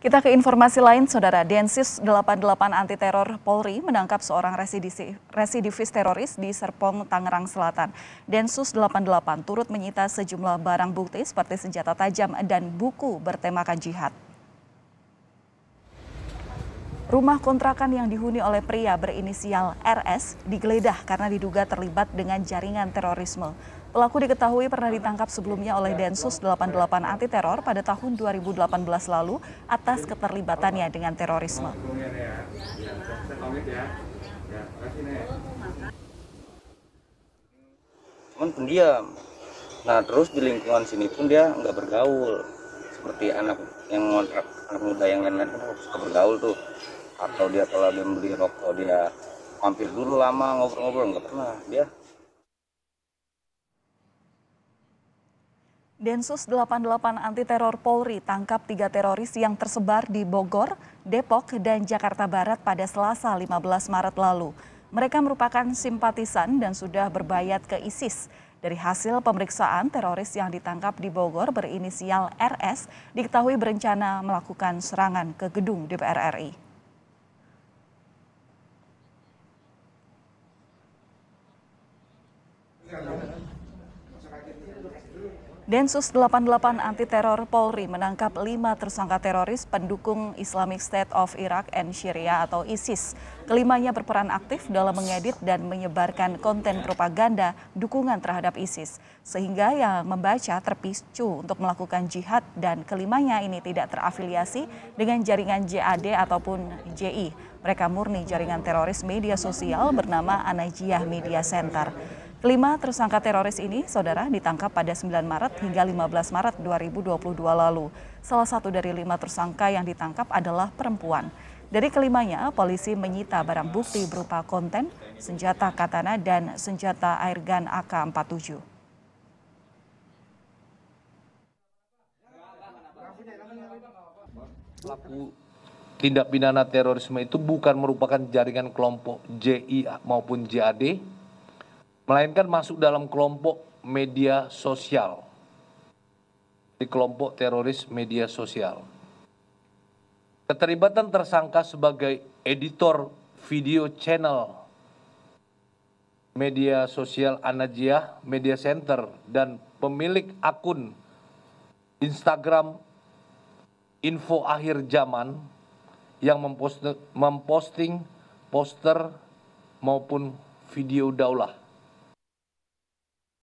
Kita ke informasi lain, Saudara. Densus 88 Anti Teror Polri menangkap seorang residivis teroris di Serpong, Tangerang Selatan. Densus 88 turut menyita sejumlah barang bukti seperti senjata tajam dan buku bertemakan jihad. Rumah kontrakan yang dihuni oleh pria berinisial RS digeledah karena diduga terlibat dengan jaringan terorisme. Pelaku diketahui pernah ditangkap sebelumnya oleh Densus 88 anti teror pada tahun 2018 lalu atas keterlibatannya dengan terorisme. Cuman pendiam. Nah terus di lingkungan sini pun dia nggak bergaul. Seperti anak yang ngontrak anak muda yang lain-lain kan suka bergaul tuh. Atau dia kalau dia beli rokok dia mampir dulu lama ngobrol-ngobrol nggak pernah dia Densus 88 anti teror Polri tangkap tiga teroris yang tersebar di Bogor, Depok, dan Jakarta Barat pada Selasa 15 Maret lalu. Mereka merupakan simpatisan dan sudah berbayat ke ISIS. Dari hasil pemeriksaan, teroris yang ditangkap di Bogor berinisial RS diketahui berencana melakukan serangan ke gedung DPR RI. Densus 88 Anti Teror Polri menangkap lima tersangka teroris pendukung Islamic State of Iraq and Syria atau ISIS. Kelimanya berperan aktif dalam mengedit dan menyebarkan konten propaganda dukungan terhadap ISIS, sehingga yang membaca terpicu untuk melakukan jihad dan kelimanya ini tidak terafiliasi dengan jaringan JAD ataupun JI. Mereka murni jaringan teroris media sosial bernama Anajiah Media Center. Kelima tersangka teroris ini, saudara, ditangkap pada 9 Maret hingga 15 Maret 2022 lalu. Salah satu dari lima tersangka yang ditangkap adalah perempuan. Dari kelimanya, polisi menyita barang bukti berupa konten, senjata katana, dan senjata air gun AK-47. Pelaku tindak pidana terorisme itu bukan merupakan jaringan kelompok JI maupun JAD, melainkan masuk dalam kelompok media sosial. Di kelompok teroris media sosial. Keterlibatan tersangka sebagai editor video channel media sosial Anajiah Media Center dan pemilik akun Instagram Info Akhir Zaman yang memposting poster maupun video daulah